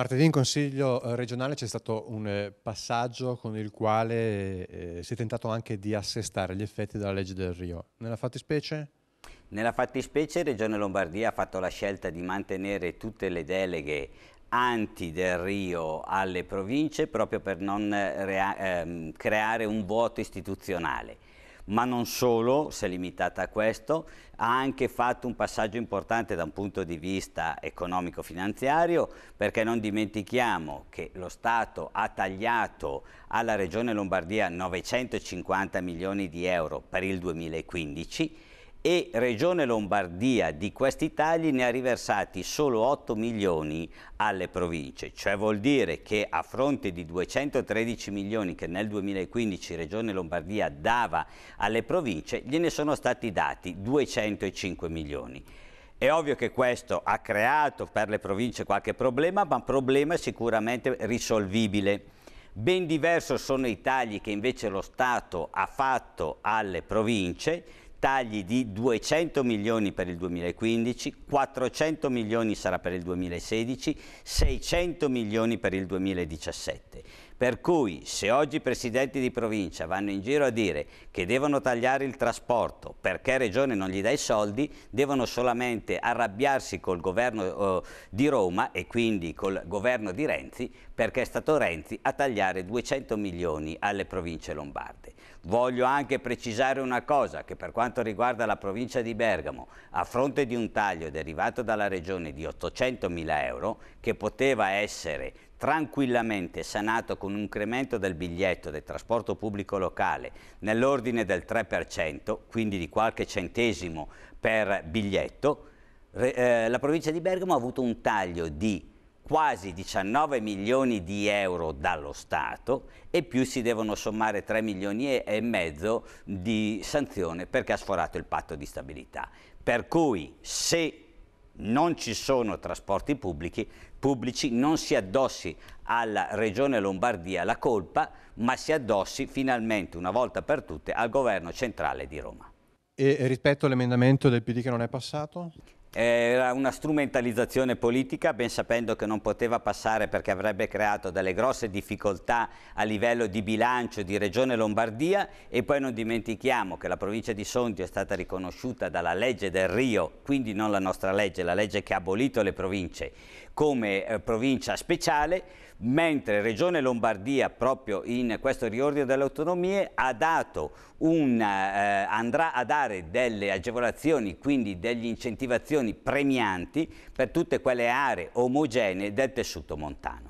Martedì in Consiglio eh, regionale c'è stato un eh, passaggio con il quale eh, eh, si è tentato anche di assestare gli effetti della legge del Rio. Nella fattispecie? Nella fattispecie Regione Lombardia ha fatto la scelta di mantenere tutte le deleghe anti del Rio alle province proprio per non ehm, creare un vuoto istituzionale ma non solo si è limitata a questo, ha anche fatto un passaggio importante da un punto di vista economico-finanziario perché non dimentichiamo che lo Stato ha tagliato alla Regione Lombardia 950 milioni di euro per il 2015 e Regione Lombardia di questi tagli ne ha riversati solo 8 milioni alle province, cioè vuol dire che a fronte di 213 milioni che nel 2015 Regione Lombardia dava alle province, gliene sono stati dati 205 milioni. È ovvio che questo ha creato per le province qualche problema, ma un problema sicuramente risolvibile. Ben diverso sono i tagli che invece lo Stato ha fatto alle province, tagli di 200 milioni per il 2015, 400 milioni sarà per il 2016, 600 milioni per il 2017. Per cui se oggi i presidenti di provincia vanno in giro a dire che devono tagliare il trasporto perché Regione non gli dà i soldi, devono solamente arrabbiarsi col governo eh, di Roma e quindi col governo di Renzi perché è stato Renzi a tagliare 200 milioni alle province lombarde. Voglio anche precisare una cosa, che per quanto riguarda la provincia di Bergamo, a fronte di un taglio derivato dalla regione di 800.000 euro, che poteva essere tranquillamente sanato con un incremento del biglietto del trasporto pubblico locale nell'ordine del 3%, quindi di qualche centesimo per biglietto, eh, la provincia di Bergamo ha avuto un taglio di quasi 19 milioni di euro dallo Stato e più si devono sommare 3 milioni e mezzo di sanzione perché ha sforato il patto di stabilità. Per cui se non ci sono trasporti pubblici, pubblici, non si addossi alla Regione Lombardia la colpa, ma si addossi finalmente una volta per tutte al governo centrale di Roma. E rispetto all'emendamento del PD che non è passato? Era una strumentalizzazione politica, ben sapendo che non poteva passare perché avrebbe creato delle grosse difficoltà a livello di bilancio di Regione Lombardia e poi non dimentichiamo che la provincia di Sondrio è stata riconosciuta dalla legge del Rio, quindi non la nostra legge, la legge che ha abolito le province, come eh, provincia speciale, mentre Regione Lombardia proprio in questo riordino delle autonomie ha dato un, eh, andrà a dare delle agevolazioni, quindi delle incentivazioni condizioni premianti per tutte quelle aree omogenee del tessuto montano.